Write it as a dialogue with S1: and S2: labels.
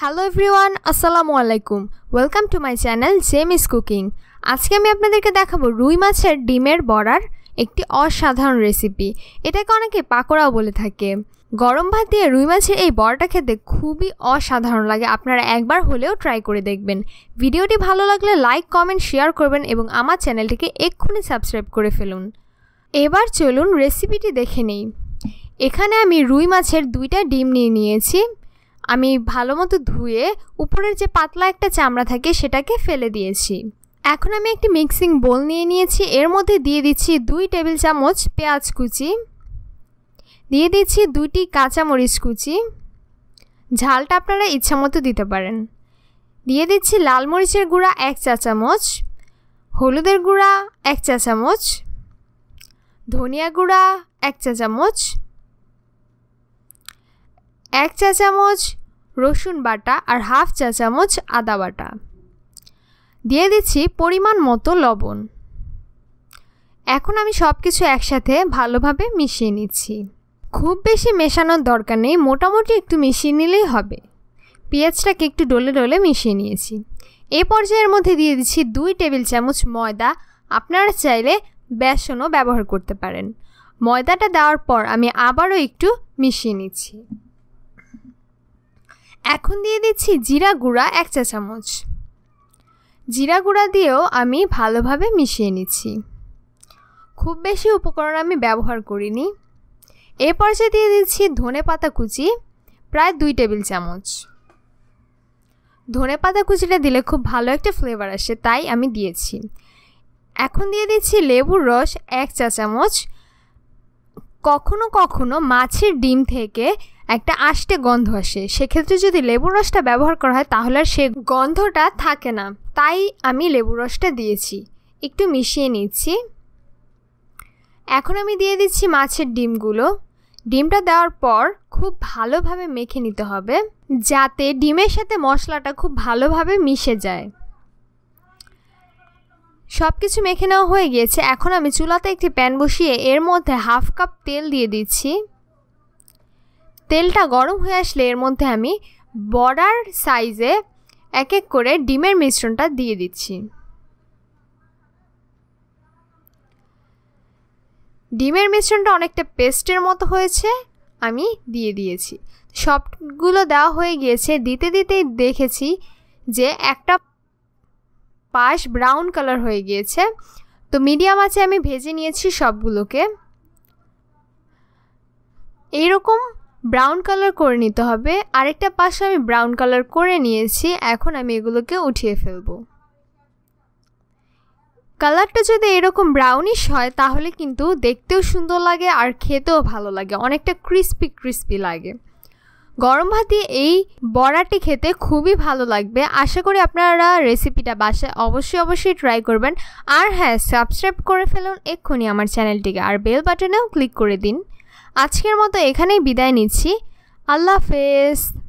S1: hello everyone আসসালামু আলাইকুম welcome to my channel Jemis cooking আজকে আমি আপনাদেরকে দেখাবো রুই মাছের ডিমের বড়ার একটি অসাধারণ রেসিপি এটাকে অনেকে পাকোড়াও বলে থাকে গরম ভাত দিয়ে রুই মাছের এই বড়াটা খেতে খুবই অসাধারণ লাগে আপনারা একবার হলেও ট্রাই করে দেখবেন ভিডিওটি ভালো লাগলে লাইক কমেন্ট শেয়ার করবেন এবং আমার চ্যানেলটিকে এক্ষুনি সাবস্ক্রাইব করে ফেলুন এবার চলুন রেসিপিটি দেখে নেই এখানে আমি রুই মাছের দুইটা ডিম নিয়ে নিয়েছি আমি ভালো মতো ধুয়ে উপরের যে পাতলা একটা চামড়া থাকে সেটাকে ফেলে দিয়েছি এখন আমি একটি মিক্সিং বোল নিয়ে নিয়েছি এর মধ্যে দিয়ে দিচ্ছি দুই টেবিল চামচ পেঁয়াজ কুচি দিয়ে দিচ্ছি দুইটি কাঁচামরিচ কুচি ঝালটা আপনারা মতো দিতে পারেন দিয়ে দিচ্ছি লাল মরিচের গুঁড়া এক চা চামচ হলুদের গুঁড়া এক চা চামচ ধনিয়া গুঁড়া এক চা চামচ এক চা চামচ রসুন বাটা আর হাফ চা চামচ আদা বাটা দিয়ে দিচ্ছি পরিমাণ মতো লবণ এখন আমি সব কিছু একসাথে ভালোভাবে মিশিয়ে নিচ্ছি খুব বেশি মেশানোর দরকার নেই মোটামুটি একটু মিশিয়ে নিলেই হবে পেঁয়াজটাকে একটু ডলে ডলে মিশিয়ে নিয়েছি এ পর্যায়ের মধ্যে দিয়ে দিচ্ছি দুই টেবিল চামচ ময়দা আপনারা চাইলে বেসনও ব্যবহার করতে পারেন ময়দাটা দেওয়ার পর আমি আবারও একটু মিশিয়ে নিচ্ছি এখন দিয়ে দিচ্ছি জিরা গুঁড়া এক চা চামচ জিরা গুঁড়া দিয়েও আমি ভালোভাবে মিশিয়ে নিচ্ছি খুব বেশি উপকরণ আমি ব্যবহার করিনি এ পর্যায়ে দিয়ে দিচ্ছি ধনে পাতা কুচি প্রায় দুই টেবিল চামচ ধনে পাতা কুচিটা দিলে খুব ভালো একটা ফ্লেভার আসে তাই আমি দিয়েছি এখন দিয়ে দিচ্ছি লেবুর রস এক চা চামচ কখনো কখনো মাছের ডিম থেকে একটা আষ্টে গন্ধ আসে সেক্ষেত্রে যদি লেবুর রসটা ব্যবহার করা হয় তাহলে আর সে গন্ধটা থাকে না তাই আমি লেবুর রসটা দিয়েছি একটু মিশিয়ে নিচ্ছি এখন আমি দিয়ে দিচ্ছি মাছের ডিমগুলো ডিমটা দেওয়ার পর খুব ভালোভাবে মেখে নিতে হবে যাতে ডিমের সাথে মশলাটা খুব ভালোভাবে মিশে যায় সব কিছু মেখে নেওয়া হয়ে গিয়েছে এখন আমি চুলাতে একটি প্যান বসিয়ে এর মধ্যে হাফ কাপ তেল দিয়ে দিচ্ছি তেলটা গরম হয়ে আসলে এর মধ্যে আমি বর্ডার সাইজে এক এক করে ডিমের মিশ্রণটা দিয়ে দিচ্ছি ডিমের মিশ্রণটা অনেকটা পেস্টের মতো হয়েছে আমি দিয়ে দিয়েছি সবগুলো দেওয়া হয়ে গিয়েছে দিতে দিতেই দেখেছি যে একটা পাশ ব্রাউন কালার হয়ে গিয়েছে তো মিডিয়াম আছে আমি ভেজে নিয়েছি সবগুলোকে এইরকম ব্রাউন কালার করে নিতে হবে আরেকটা পাশে আমি ব্রাউন কালার করে নিয়েছি এখন আমি এগুলোকে উঠিয়ে ফেলব কালারটা যদি এরকম ব্রাউনিশ হয় তাহলে কিন্তু দেখতেও সুন্দর লাগে আর খেতেও ভালো লাগে অনেকটা ক্রিস্পি ক্রিস্পি লাগে গরম ভাতে এই বড়াটি খেতে খুবই ভালো লাগবে আশা করি আপনারা রেসিপিটা বাসায় অবশ্যই অবশ্যই ট্রাই করবেন আর হ্যাঁ সাবস্ক্রাইব করে ফেলুন এক্ষুনি আমার চ্যানেলটিকে আর বেল বাটনেও ক্লিক করে দিন আজকের মতো এখানেই বিদায় নিচ্ছি আল্লাহ হাফেজ